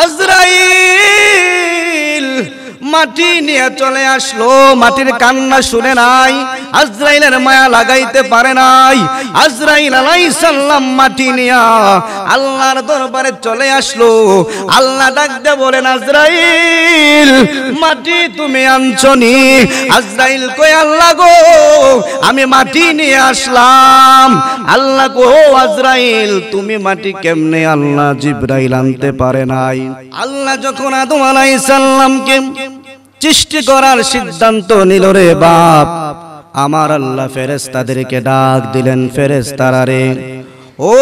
Az. মাটি নিয়ে চলে আসলো মাটির কান্না শুনে নাই আজরাইলের মায়া লাগাইতে পারে নাই আজরাইল আলাই সাল্লাম মাটি নিয়া আল্লাহর দরবারে চলে আসলো আল্লাহ ডাকতে বলেন আজরাইল মাটি তুমি আনছনি আজরাইল কই আল্লাহ গো আমি মাটি নিয়ে আসলাম আল্লাহ গো আজরাইল তুমি মাটি কেমনে আল্লাহ জিব্রাইল আনতে পারে নাই আল্লাহ যখন আদম আলাইহিস কেম সৃষ্টি করার সিদ্ধান্ত নিল রে বাপ আমার আল্লাহ ফেরেস্তাদেরকে ডাক দিলেন ফেরেস্তারা রে ও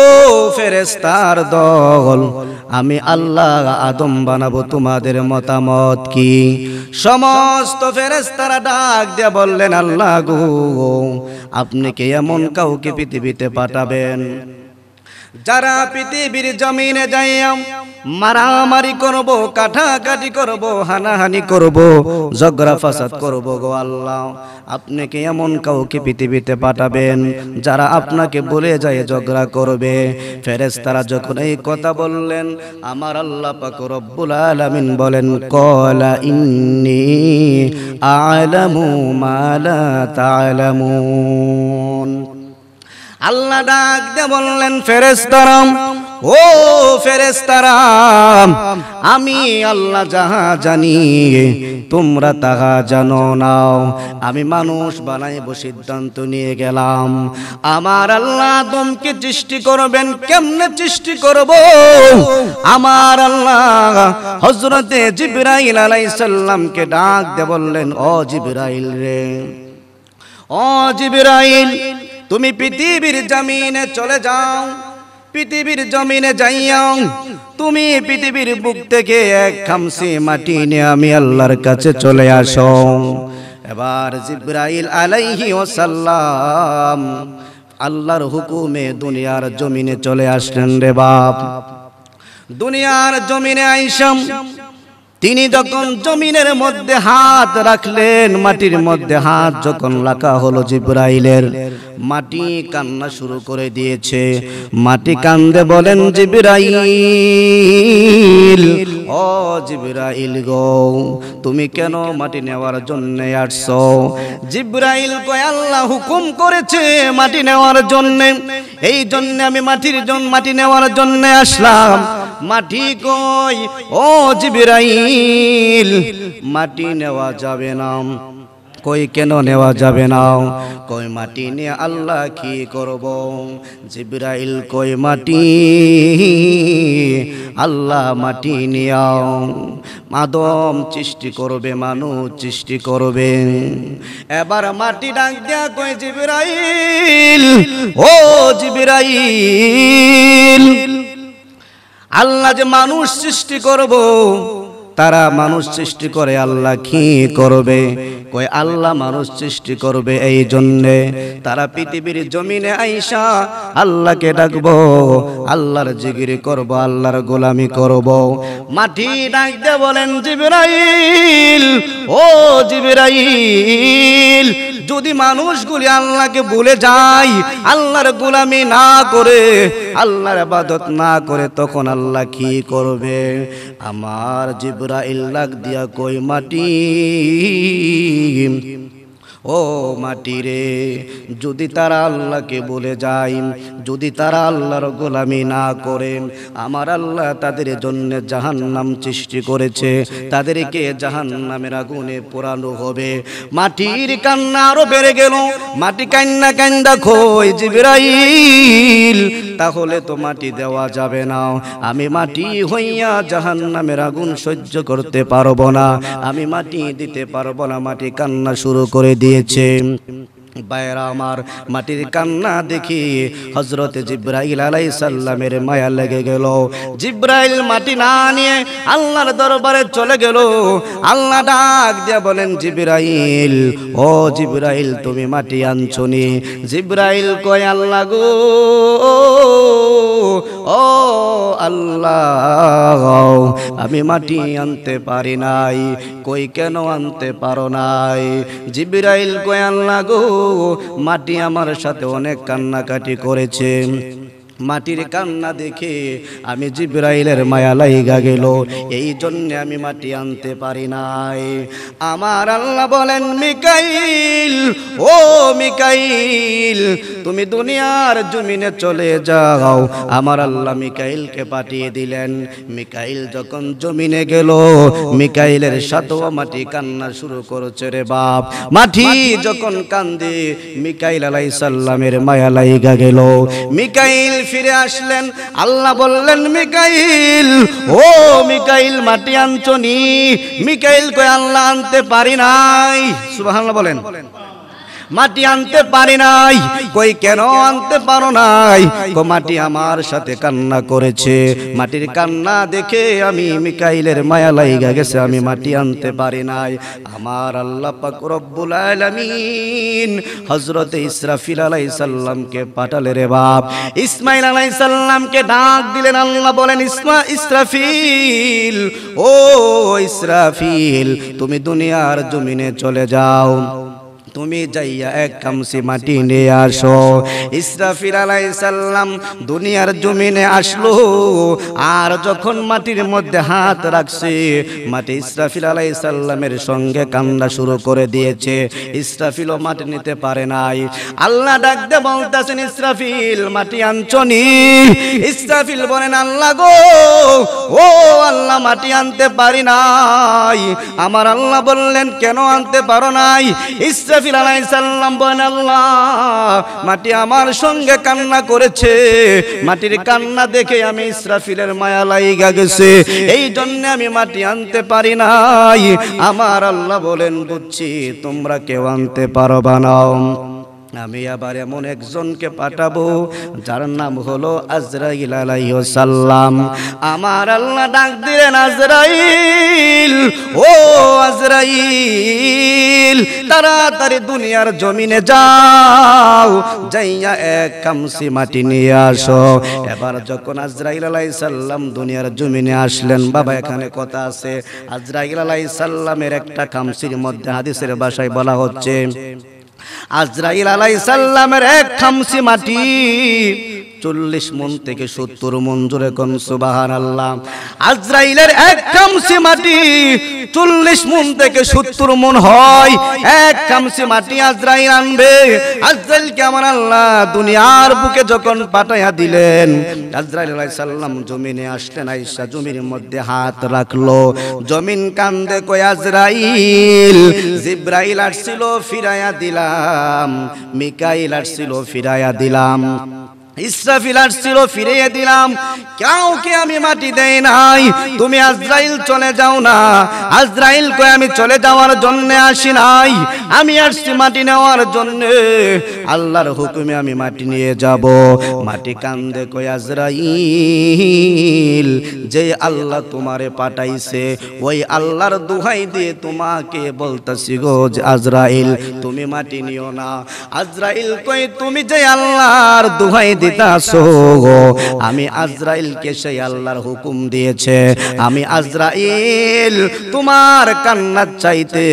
ফেরেস্তার দল আমি আল্লাহ আদম বানাবো তোমাদের মতামত কি সমস্ত ফেরেস্তারা ডাক দিয়ে বললেন আল্লাহ গো আপনি কি এমন কাউকে পৃথিবীতে পাঠাবেন যারা পৃথিবীর জমিনে যাইয়াম মারামারি করব কাটাকাটি করব হানাহানি করব ঝগড়া ফাসাদ করব গো আল্লাহ আপনি কি এমন কাউকে পৃথিবীতে পাঠাবেন যারা আপনাকে বলে যায় ঝগড়া করবে ফেরেস তারা যখন এই কথা বললেন আমার আল্লাহ পাক রব্বুল আলামিন বলেন কলা ইন্নি আলামু মালা তালামুন আল্লাহ ডাক দিয়ে বললেন ফেরেস্তারাম ও ফেরেস্তারাম আমি আল্লাহ যাহা জানি তোমরা তাহা জানো নাও আমি মানুষ বানাইব সিদ্ধান্ত নিয়ে গেলাম আমার আল্লাহ তোমকে সৃষ্টি করবেন কেমনে সৃষ্টি করব আমার আল্লাহ হজরতে জিব্রাইল আলাইসাল্লামকে ডাক দিয়ে বললেন ও জিব্রাইল রে ও জিব্রাইল তুমি পৃথিবীর জমিনে চলে যাও পৃথিবীর জমিনে যাইয়াও তুমি পৃথিবীর বুক থেকে এক খামসি মাটি নিয়ে আমি আল্লাহর কাছে চলে আসো এবার জিব্রাইল আলাইহি ওসাল্লাম আল্লাহর হুকুমে দুনিয়ার জমিনে চলে আসলেন রে বাপ দুনিয়ার জমিনে আইসাম তিনি যখন জমিনের মধ্যে হাত রাখলেন মাটির মধ্যে হাত যখন রাখা হলো জিব্রাইলের মাটি কান্না শুরু করে দিয়েছে মাটি কান্দে বলেন জিব্রাইল ও জিব্রাইল গো তুমি কেন মাটি নেওয়ার জন্য আসছো জিব্রাইল কয় আল্লাহ হুকুম করেছে মাটি নেওয়ার জন্য এই জন্য আমি মাটির জন্য মাটি নেওয়ার জন্য আসলাম মাটি কই ও জিবরাইল মাটি নেওয়া যাবে না কই কেন নেওয়া যাবে না কই মাটি নিয়ে আল্লাহ কি করব জিবরাইল কই মাটি আল্লাহ মাটি নিয়াও মাদম সৃষ্টি করবে মানুষ সৃষ্টি করবে এবার মাটি ডাক দিয়া কই জিবরাইল ও জিবরাইল আল্লাহ যে মানুষ সৃষ্টি করব তারা মানুষ সৃষ্টি করে আল্লাহ কি করবে কই আল্লাহ মানুষ সৃষ্টি করবে এই জন্যে তারা পৃথিবীর জমিনে আইসা আল্লাহকে ডাকব আল্লাহর জিগিরি করব আল্লাহর গোলামি করব মাটি ডাকতে বলেন জিবরাইল ও জিবরাইল যদি মানুষগুলি আল্লাহকে ভুলে যায় আল্লাহর গুলামি না করে আল্লাহর আবাদত না করে তখন আল্লাহ কি করবে আমার জিব্রাইল লাগ দিয়া কই মাটি ও মাটিরে যদি তারা আল্লাহকে বলে যাই যদি তারা আল্লাহর গোলামি না করেন আমার আল্লাহ তাদের জন্য জাহান্নাম সৃষ্টি করেছে তাদেরকে জাহান্নামের আগুনে পোড়ানো হবে মাটির কান্না আরো বেড়ে গেল মাটি কান্না কান্দা খোয় জিবরাইল তাহলে তো মাটি দেওয়া যাবে না আমি মাটি হইয়া জাহান্নামের আগুন সহ্য করতে পারবো না আমি মাটি দিতে পারবো না মাটি কান্না শুরু করে দিই দিয়েছে বাইরা আমার মাটির কান্না দেখি হজরত জিব্রাইল আলাই সাল্লামের মায়া লেগে গেল জিব্রাইল মাটি না নিয়ে আল্লাহর দরবারে চলে গেল আল্লাহ ডাক দিয়া বলেন জিব্রাইল ও জিব্রাইল তুমি মাটি আনছনি জিব্রাইল কয় আল্লাহ গো ও আল্লাহ আমি মাটি আনতে পারি নাই কই কেন আনতে পারো নাই জিব্রাইল কয় আল্লাহ গো মাটি আমার সাথে অনেক কান্নাকাটি করেছে মাটির কান্না দেখে আমি জিব্রাইলের মায়া লাইগা গেল এই জন্যে আমি মাটি আনতে পারি নাই আমার আল্লাহ বলেন মিকাইল ও মিকাইল তুমি দুনিয়ার জমিনে চলে যাও আমার আল্লাহ মিকাইলকে পাঠিয়ে দিলেন মিকাইল যখন জমিনে গেল মিকাইলের সাথেও মাটি কান্না শুরু করছে রে বাপ মাটি যখন কান্দে মিকাইল আলাইসাল্লামের মায়া লাইগা গেল মিকাইল ফিরে আসলেন আল্লাহ বললেন মিকাইল ও মিকাইল মাটি আনছনি মিকাইল কয় আল্লাহ আনতে পারি নাই সুবাহ বলেন মাটি আনতে পারি নাই কই কেন আনতে পারো নাই গো মাটি আমার সাথে কান্না করেছে মাটির কান্না দেখে আমি মিকাইলের মায়া লাইগা গেছে আমি মাটি আনতে পারি নাই আমার আল্লাহ পাক রব্বুল আলামিন হযরতে ইসরাফিল আলাইহিস সালামকে পাঠালে রে বাপ ইসমাইল আলাইহিস সালামকে ডাক দিলেন আল্লাহ বলেন ইসমা ইসরাফিল ও ইসরাফিল তুমি দুনিয়ার জমিনে চলে যাও তুমি যাইয়া এক কামসি মাটি নিয়ে আসো ইসরাফির সাল্লাম দুনিয়ার জমিনে আসলো আর যখন মাটির মধ্যে হাত রাখছে মাটি ইসরাফিল সাল্লামের সঙ্গে কান্না শুরু করে দিয়েছে ইসরাফিলও মাটি নিতে পারে নাই আল্লাহ ডাকতে বলতেছেন ইসরাফিল মাটি আনছনি ইসরাফিল বলেন আল্লাহ গো ও আল্লাহ মাটি আনতে পারি নাই আমার আল্লাহ বললেন কেন আনতে পারো নাই ইসরা জিব্রাইল আলাইসাল্লাম বলেন আল্লাহ মাটি আমার সঙ্গে কান্না করেছে মাটির কান্না দেখে আমি ইসরাফিলের মায়া লাইগা গেছে এই জন্য আমি মাটি আনতে পারি নাই আমার আল্লাহ বলেন বুঝছি তোমরা কেউ আনতে পারবা না আমি আবার এমন একজনকে পাঠাবো যার নাম হলো আজরাইল আলাইসাল্লাম আমার আল্লাহ ডাক দিলেন আজরাইল ও আজরাইল তাড়াতাড়ি দুনিয়ার জমিনে যাও যাইয়া এক কামসি মাটি নিয়ে আসো এবার যখন আজরাইল আলাইসাল্লাম দুনিয়ার জমিনে আসলেন বাবা এখানে কথা আছে আজরাইল আলাইসাল্লামের একটা কামসির মধ্যে হাদিসের বাসায় বলা হচ্ছে আজরাইল আলাই সাল্লামের এক খামসি মাটি চল্লিশ মন থেকে সত্তর মন জোরে কম সুবাহান আল্লাহ আজরাইলের এক কামসি মাটি চল্লিশ মন থেকে সত্তর মন হয় এক কামসি মাটি আজরাইল আনবে আজরাইল কেমন আল্লাহ দুনিয়ার বুকে যখন পাঠাইয়া দিলেন আজরাইল সাল্লাম জমিনে আসতেন আইসা জমির মধ্যে হাত রাখলো জমিন কান্দে কয় আজরাইল জিব্রাইল আসছিল ফিরাইয়া দিলাম মিকাইল আসছিল ফিরাইয়া দিলাম ইসরাফিল ফিরিয়ে দিলাম আমি মাটি তুমি চলে যাও না আজরাইল আমি চলে যাওয়ার আসি আমি মাটি নেওয়ার আল্লাহর হুকুমে আমি মাটি নিয়ে যাব মাটি কান্দে কই আজরাইল যে আল্লাহ তোমারে পাঠাইছে ওই আল্লাহর দুহাই দিয়ে তোমাকে বলতেছি গো আজরাইল তুমি মাটি নিও না আজরাইল কই তুমি যে আল্লাহর দুহাই দিয়ে দিতাছো আমি আজরাইলকে সেই আল্লাহর হুকুম দিয়েছে আমি আজরাইল তোমার কান্নার চাইতে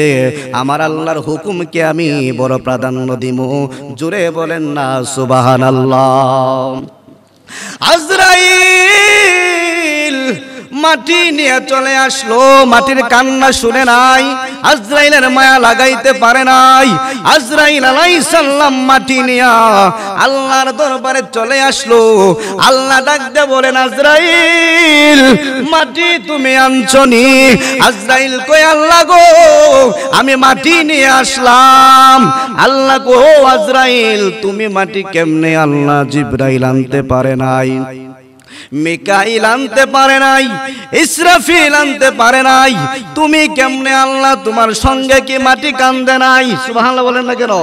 আমার আল্লাহর হুকুমকে আমি বড় প্রাধান্য দিব জুড়ে বলেন না সুবাহান আল্লাহ আজরাইল মাটি নিয়ে চলে আসলো মাটির কান্না শুনে নাই আজরাইলের মায়া লাগাইতে পারে নাই আজরাইল আলাইসাল্লাম মাটি নিয়া আল্লাহর দরবারে চলে আসলো আল্লাহ ডাকতে বলেন আজরাইল মাটি তুমি আনছনি আজরাইল কই আল্লাহ গো আমি মাটি নিয়ে আসলাম আল্লাহ গো আজরাইল তুমি মাটি কেমনে আল্লাহ জিব্রাইল আনতে পারে নাই মিকাইল আনতে পারে নাই ইসরাফিল আনতে পারে নাই তুমি কেমনে আল্লাহ তোমার সঙ্গে কি মাটি কান্দে নাই সুবহানাল্লাহ বলেন না কেন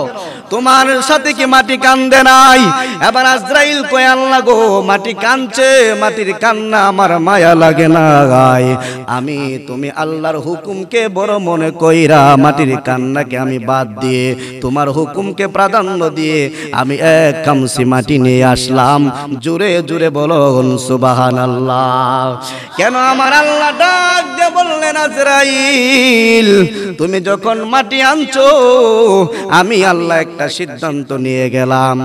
তোমার সাথে কি মাটি কান্দে নাই এবার আজরাইল কয় আল্লাহ গো মাটি কাঁদছে মাটির কান্না আমার মায়া লাগে না গায় আমি তুমি আল্লাহর হুকুমকে বড় মনে কইরা মাটির কান্নাকে আমি বাদ দিয়ে তোমার হুকুমকে প্রাধান্য দিয়ে আমি এক কামসি মাটি নিয়ে আসলাম জুড়ে জুড়ে বলো সুবাহান আল্লাহ কেন আমার আল্লাহ ডাক দিয়ে বললেন আজরাইল তুমি যখন মাটি আনছো আমি আল্লাহ একটা সিদ্ধান্ত নিয়ে গেলাম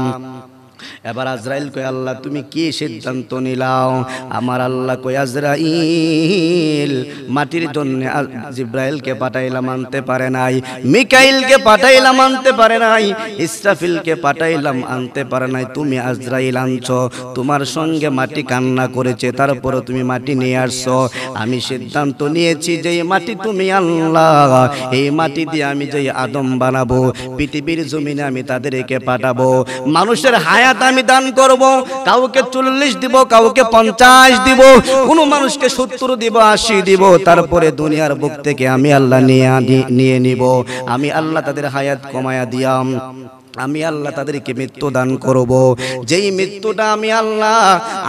এবার আজরাইল কয় আল্লাহ তুমি কি সিদ্ধান্ত নিলাও আমার আল্লাহ কয় আজরাইল মাটির জন্য জিব্রাইলকে পাঠাইলাম আনতে পারে নাই মিকাইলকে পাঠাইলাম আনতে পারে নাই ইসরাফিলকে পাঠাইলাম আনতে পারে নাই তুমি আজরাইল আনছো তোমার সঙ্গে মাটি কান্না করেছে তারপরে তুমি মাটি নিয়ে আসছো আমি সিদ্ধান্ত নিয়েছি যে এই মাটি তুমি আল্লাহ এই মাটি দিয়ে আমি যে আদম বানাবো পৃথিবীর জমিনে আমি তাদেরকে পাঠাবো মানুষের হায়াত আমি আমি দান করব কাউকে চল্লিশ দিব কাউকে পঞ্চাশ দিব কোনো মানুষকে সত্তর দিব আশি দিব তারপরে দুনিয়ার বুক থেকে আমি আল্লাহ নিয়ে নিয়ে নিব আমি আল্লাহ তাদের হায়াত কমায়া দিয়াম আমি আল্লাহ তাদেরকে মৃত্যু দান করব যেই মৃত্যুটা আমি আল্লাহ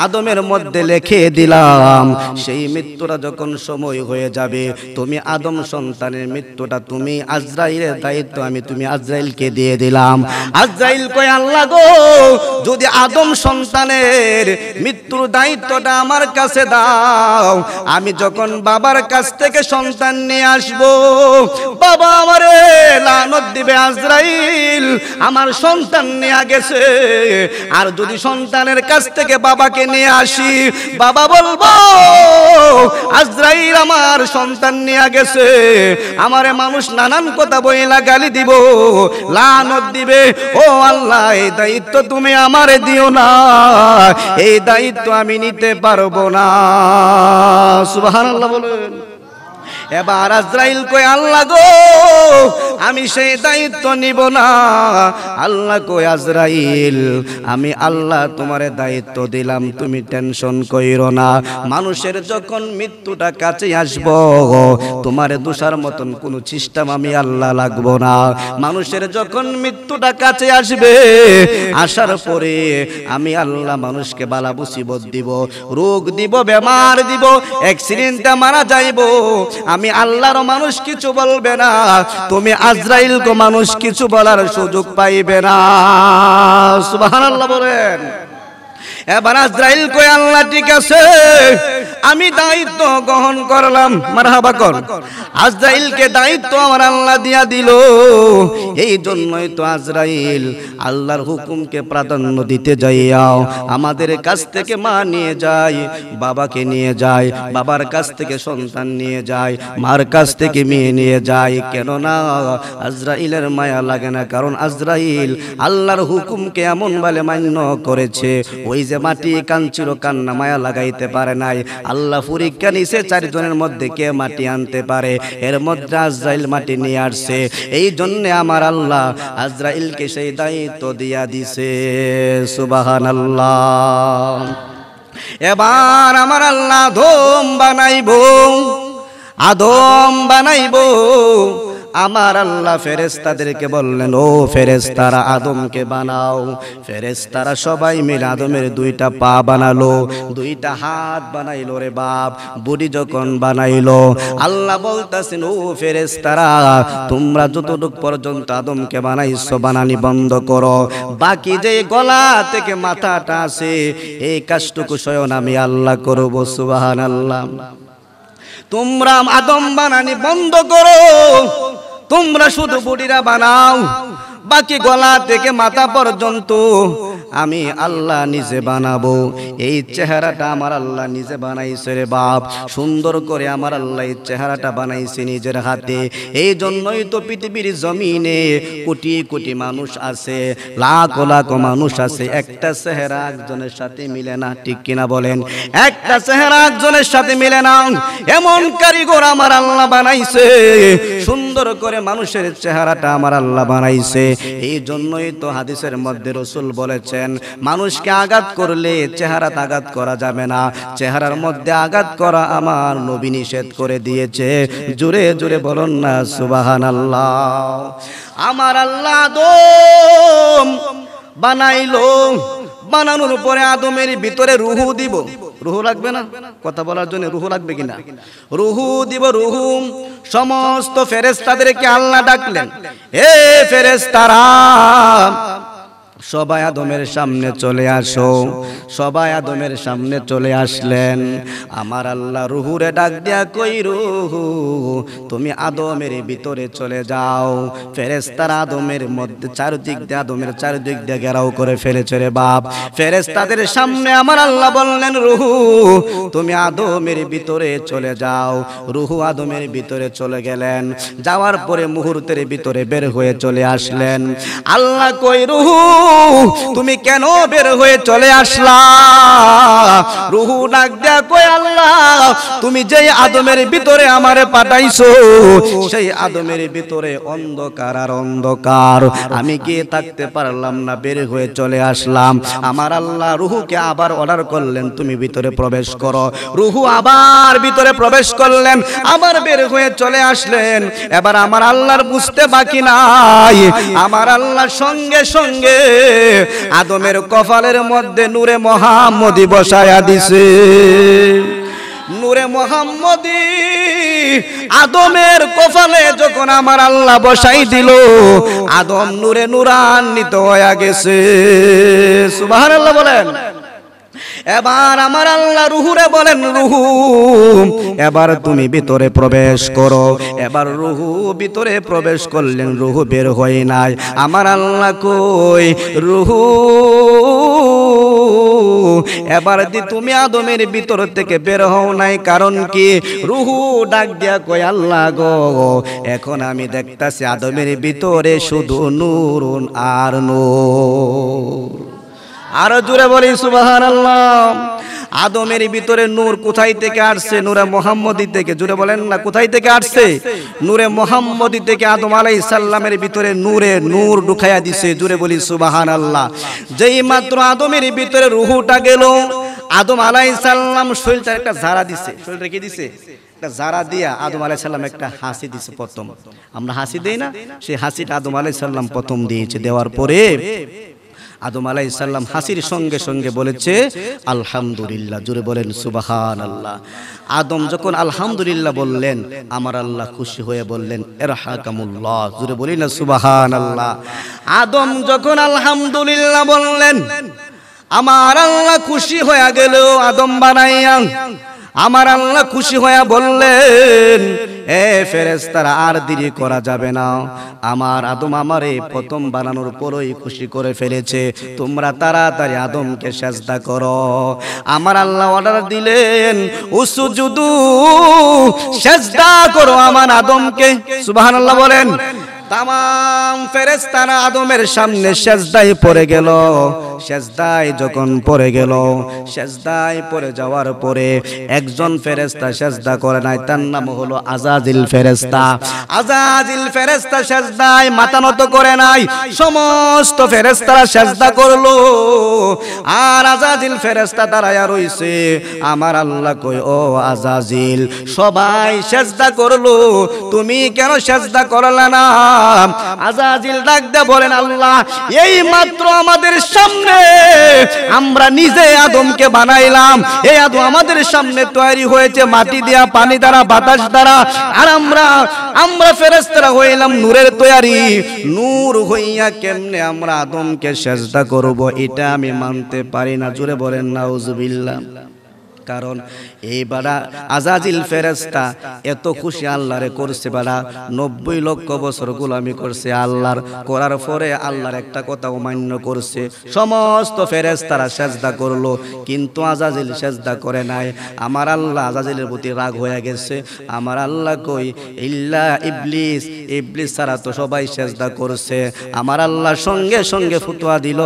আদমের মধ্যে লেখে দিলাম সেই মৃত্যুটা যখন সময় হয়ে যাবে তুমি আদম সন্তানের মৃত্যুটা তুমি আজরাইলের দায়িত্ব আমি তুমি আজরাইলকে দিয়ে দিলাম আজরাইল কয় আল্লাহ গো যদি আদম সন্তানের মৃত্যুর দায়িত্বটা আমার কাছে দাও আমি যখন বাবার কাছ থেকে সন্তান নিয়ে আসব বাবা আমারে লানত দিবে আজরাইল আমার আমার সন্তান নেয়া গেছে আর যদি সন্তানের কাছ থেকে বাবাকে নিয়ে আসি বাবা বলবো আজরাইল আমার সন্তান নেয়া গেছে আমারে মানুষ নানান কথা বইলা গালি দিব লানত দিবে ও আল্লাহ এই দায়িত্ব তুমি আমারে দিও না এই দায়িত্ব আমি নিতে পারবো না সুবহানাল্লাহ বলেন এবার আজরাইল কয় আল্লাহ গো আমি সেই দায়িত্ব নিব না আল্লাহ কয় আজরাইল আমি আল্লাহ তোমার দায়িত্ব দিলাম তুমি টেনশন কইরো না মানুষের যখন মৃত্যুটা কাছে আসব তোমার দোষার মতন কোন সিস্টেম আমি আল্লাহ লাগব না মানুষের যখন মৃত্যুটা কাছে আসবে আসার পরে আমি আল্লাহ মানুষকে বালা বুসিবত দিব রোগ দিব বেমার দিব অ্যাক্সিডেন্টে মারা যাইব আমি আল্লাহর মানুষ কিছু বলবে না তুমি আজরাইল গো মানুষ কিছু বলার সুযোগ পাইবে না সুবহানাল্লাহ বলেন এবার আজরাইল কই আল্লাহ ঠিক আছে আমি দায়িত্ব গ্রহণ করলাম মারহাবা কর আজরাইল কে দায়িত্ব আমার আল্লাহ দিয়া দিল এই জন্যই তো আজরাইল আল্লাহর হুকুমকে প্রাধান্য দিতে যাইয়াও আমাদের কাছ থেকে মা নিয়ে যায় বাবাকে নিয়ে যায় বাবার কাছ থেকে সন্তান নিয়ে যায় মার কাছ থেকে মেয়ে নিয়ে যায় কেননা আজরাইলের মায়া লাগে না কারণ আজরাইল আল্লাহর হুকুমকে এমন বলে মান্য করেছে ওই যে মাটি কাঞ্চির কান্না মায়া লাগাইতে পারে নাই আল্লাহ পরীক্ষা নিছে চারিজনের মধ্যে কে মাটি আনতে পারে এর মধ্যে আজরাইল মাটি নিয়ে আসছে এই জন্য আমার আল্লাহ আজরাইলকে সেই দায়িত্ব দিয়া দিছে সুবাহান আল্লাহ এবার আমার আল্লাহ ধোম বানাইব আদম বানাইব আমার আল্লাহ ফেরেস্তাদেরকে বললেন ও ফেরেস্তারা আদমকে বানাও ফেরেস্তারা সবাই মিলে আদমের দুইটা পা বানালো দুইটা হাত বানাইলো রে বাপ বুড়ি যখন বানাইলো আল্লাহ বলতেছেন ও ফেরেস্তারা তোমরা যতটুক পর্যন্ত আদমকে বানাইছো বানানি বন্ধ করো বাকি যে গলা থেকে মাথাটা আছে এই কাজটুকু সয়ন আমি আল্লাহ করবো সুবাহান আল্লাহ তোমরা আদম বানানি বন্ধ করো তোমরা শুধু বুড়িরা বানাও বাকি গলা থেকে মাথা পর্যন্ত আমি আল্লাহ নিজে বানাবো এই চেহারাটা আমার আল্লাহ নিজে বানাইছে রে বাপ সুন্দর করে আমার আল্লাহ এই চেহারাটা বানাইছে নিজের হাতে এই জন্যই তো পৃথিবীর জমিনে কোটি কোটি মানুষ আছে লাখ লাখ মানুষ আছে একটা চেহারা একজনের সাথে মিলে না ঠিক কিনা বলেন একটা চেহারা একজনের সাথে মিলে না এমন কারিগর আমার আল্লাহ বানাইছে সুন্দর করে মানুষের চেহারাটা আমার আল্লাহ বানাইছে এই জন্যই তো হাদিসের মধ্যে রসুল বলেছেন মানুষকে আঘাত করলে চেহারাত আঘাত করা যাবে না চেহারার মধ্যে আঘাত করা আমার নবী নিষেধ করে দিয়েছে জুড়ে জুড়ে বলুন না সুবাহান আল্লাহ আমার আল্লাহ বানাইলো বানানোর পরে আদমের ভিতরে রুহু দিব রুহু লাগবে না কথা বলার জন্য রুহু লাগবে কিনা রুহু দিব রুহু সমস্ত ফেরেস্তাদেরকে আল্লাহ ডাকলেন হে ফেরেস্তারা সবাই আদমের সামনে চলে আসো সবাই আদমের সামনে চলে আসলেন আমার আল্লাহ রুহুরে ডাক দিয়া কই রুহু তুমি আদমের ভিতরে চলে যাও তার আদমের মধ্যে চারদিক দিয়ে আদমের চারদিক দিয়ে ঘেরাও করে ফেলেছে রে বাপ ফেরেস্তাদের সামনে আমার আল্লাহ বললেন রুহু তুমি আদমের ভিতরে চলে যাও রুহু আদমের ভিতরে চলে গেলেন যাওয়ার পরে মুহূর্তের ভিতরে বের হয়ে চলে আসলেন আল্লাহ কই রুহু Oh. তুমি কেন বের হয়ে চলে আসলা রুহু ডাক দেখো আল্লাহ তুমি যেই আদমের ভিতরে আমারে পাঠাইছো সেই আদমের ভিতরে অন্ধকার আর অন্ধকার আমি গিয়ে থাকতে পারলাম না বের হয়ে চলে আসলাম আমার আল্লাহ রুহুকে আবার অর্ডার করলেন তুমি ভিতরে প্রবেশ করো রুহু আবার ভিতরে প্রবেশ করলেন আবার বের হয়ে চলে আসলেন এবার আমার আল্লাহর বুঝতে বাকি নাই আমার আল্লাহ সঙ্গে সঙ্গে আদমের কপালের মধ্যে নূরে মোহাম্মদি বসায়া দিছে নূরে মোহাম্মদি আদমের কপালে যখন আমার আল্লাহ বসাই দিল আদম নূরে নূরান্বিত হয়ে গেছে সুবহানাল্লাহ বলেন এবার আমার আল্লাহ রুহুরে বলেন রুহু এবার তুমি ভিতরে প্রবেশ করো এবার রুহু ভিতরে প্রবেশ করলেন রুহু বের হয় নাই আমার আল্লাহ কই রুহু এবার দি তুমি আদমের ভিতর থেকে বের হও নাই কারণ কি রুহু ডাক দিয়া কই আল্লাহ গো এখন আমি দেখতাছি আদমের ভিতরে শুধু নুরুন আর নূর আরো জুড়ে বলি সুবাহান আদমের ভিতরে নূর কোথায় থেকে আসছে নূরে মোহাম্মদী থেকে জুড়ে বলেন না কোথায় থেকে আসছে নূরে মোহাম্মদী থেকে আদম আলাই সাল্লামের ভিতরে নূরে নূর ঢুকাইয়া দিছে জুড়ে বলি সুবাহান আল্লাহ যেই মাত্র আদমের ভিতরে রুহুটা গেল আদম আলাই সাল্লাম শরীরটা একটা ঝাড়া দিছে শরীর রেখে দিছে একটা আদম একটা হাসি দিছে প্রথম আমরা হাসি দিই না সেই হাসিটা আদম আলাই সাল্লাম প্রথম দিয়েছে দেওয়ার পরে আদম আলাই হাসির সঙ্গে সঙ্গে বলেছে আলহামদুলিল্লাহ জুড়ে বলেন সুবাহান আল্লাহ আদম যখন আলহামদুলিল্লাহ বললেন আমার আল্লাহ খুশি হয়ে বললেন কামুল্লাহ জুড়ে বলি না সুবাহান আল্লাহ আদম যখন আলহামদুলিল্লাহ বললেন আমার আল্লাহ খুশি হয়ে গেল আদম বানাইয়া আমার আল্লাহ খুশি হয়ে বললেন এ তারা আর দেরি করা যাবে না আমার আদম আমারে প্রথম বানানোর পরই খুশি করে ফেলেছে তোমরা তাড়াতাড়ি আদমকে সাজদা করো আমার আল্লাহ অর্ডার দিলেন উসু জুদু সাজদা করো আমার আদমকে সুবহানাল্লাহ বলেন তাম ফেরেস্তারা আদমের সামনে সেজদায় পড়ে গেল সেজদায় যখন পড়ে গেল পড়ে যাওয়ার পরে একজন ফেরেস্তা করে নাই তার নাম হলো আজাজিল ফেরেস্তা আজাজিল ফেরেস্তা করে নাই সমস্ত ফেরেস্তারা সেজদা করলো আর আজাজিল ফেরেস্তা দাঁড়ায় রইছে আমার আল্লাহ কই ও আজাজিল সবাই সেজদা করলো তুমি কেন সেজদা করলে না আজাজিল ডাকদা বলেন আল্লাহ এই মাত্র আমাদের সামনে আমরা নিজে আদমকে বানাইলাম এই আদম আমাদের সামনে তৈরি হয়েছে মাটি দিয়া পানি দ্বারা বাতাস দ্বারা আর আমরা আমরা ফেরেস্তারা হইলাম নূরের তৈরি নূর হইয়া কেমনে আমরা আদমকে সেজদা করব এটা আমি মানতে পারি না জুড়ে বলেন নাউজুবিল্লাহ কারণ এই বাড়া আজাজিল ফেরেস্তা এত খুশি আল্লাহরে করছে বাড়া নব্বই লক্ষ বছর গোলামি করছে আল্লাহর করার পরে আল্লাহর একটা কথা অমান্য করছে সমস্ত ফেরেস্তারা সেজদা করলো কিন্তু আজাজিল সেজদা করে নাই আমার আল্লাহ আজাজিলের প্রতি রাগ হয়ে গেছে আমার আল্লাহ কই ইল্লা ইবলিস ইবলিস ছাড়া তো সবাই সেজদা করছে আমার আল্লাহ সঙ্গে সঙ্গে ফুতুয়া দিল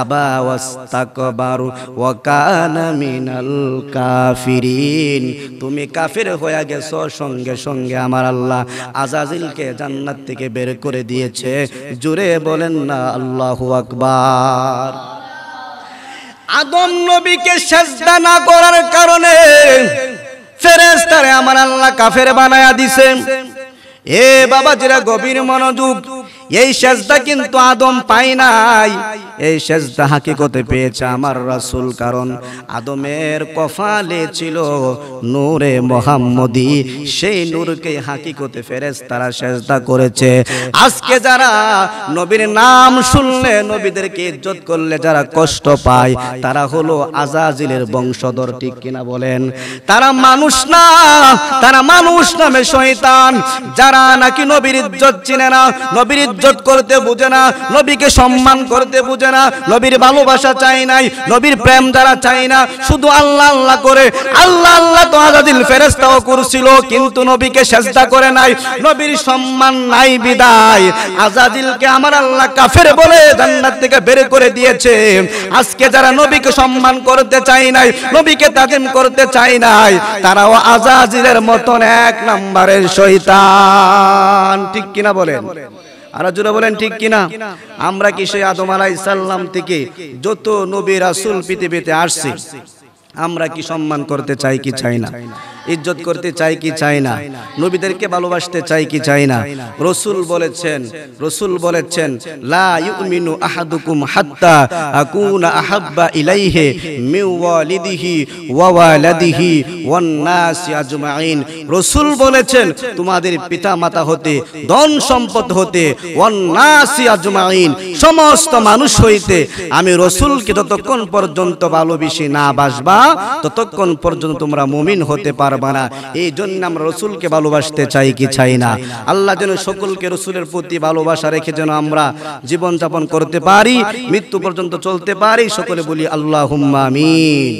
আবা ওয়াস্তাকবারু ওয়া কানা মিনাল কাফি কাফিরিন তুমি কাফির হয়ে গেছ সঙ্গে সঙ্গে আমার আল্লাহ আজাজিলকে জান্নাত থেকে বের করে দিয়েছে জুড়ে বলেন না আল্লাহু আকবার আদম নবীকে সেজদা না করার কারণে ফেরেশতারে আমার আল্লাহ কাফের বানায়া দিয়েছেন এ বাবা যেরা গভীর মনোযোগ এই সেজদা কিন্তু আদম পায় নাই এই সেজদা হাকিকতে পেয়েছে আমার রাসুল কারণ আদমের কফালে ছিল নূরে মোহাম্মদি সেই নূরকে হাকিকতে ফেরেস তারা সেজদা করেছে আজকে যারা নবীর নাম শুনলে নবীদেরকে ইজ্জত করলে যারা কষ্ট পায় তারা হলো আজাজিলের বংশধর ঠিক কিনা বলেন তারা মানুষ না তারা মানুষ নামে শৈতান যারা নাকি নবীর ইজ্জত চিনে না নবীর ইজ্জত করতে বুঝে না নবীকে সম্মান করতে বুঝে না নবীর ভালোবাসা চাই নাই নবীর প্রেম যারা চাই না শুধু আল্লাহ আল্লাহ করে আল্লাহ আল্লাহ তো আজাদিল ফেরেস্তাও করছিল কিন্তু নবীকে সেজদা করে নাই নবীর সম্মান নাই বিদায় আজাদিলকে আমার আল্লাহ কাফের বলে জান্নাত থেকে বের করে দিয়েছে আজকে যারা নবীকে সম্মান করতে চাই নাই নবীকে তাজিম করতে চাই নাই তারাও আজাজিলের মতন এক নম্বরের শৈতান ঠিক কিনা বলেন আরো বলেন ঠিক কিনা আমরা কি সেই আদম আলাই সাল্লাম থেকে যত নবী রাসুল পৃথিবীতে আসছি আমরা কি সম্মান করতে চাই কি চাই না ইজ্জত করতে চাই কি চাই না নবীদেরকে ভালোবাসতে চাই কি চাই না রসুল বলেছেন রসুল বলেছেন লা ইউমিনু আহাদুকুম হাত্তা আকুনা আহাব্বা ইলাইহি ওয়া ওয়ালাদিহি ওয়ান আজমাইন রসুল বলেছেন তোমাদের পিতা মাতা হতে ধন সম্পদ হতে ওয়ান নাসি আজমাইন সমস্ত মানুষ হইতে আমি রসুলকে যতক্ষণ পর্যন্ত ভালোবেসে না বাসবা ততক্ষণ পর্যন্ত তোমরা মুমিন হতে পারবে পারবা এই জন্য আমরা রসুলকে ভালোবাসতে চাই কি চাই না আল্লাহ যেন সকলকে রসুলের প্রতি ভালোবাসা রেখে যেন আমরা জীবনযাপন করতে পারি মৃত্যু পর্যন্ত চলতে পারি সকলে বলি আল্লাহ আমিন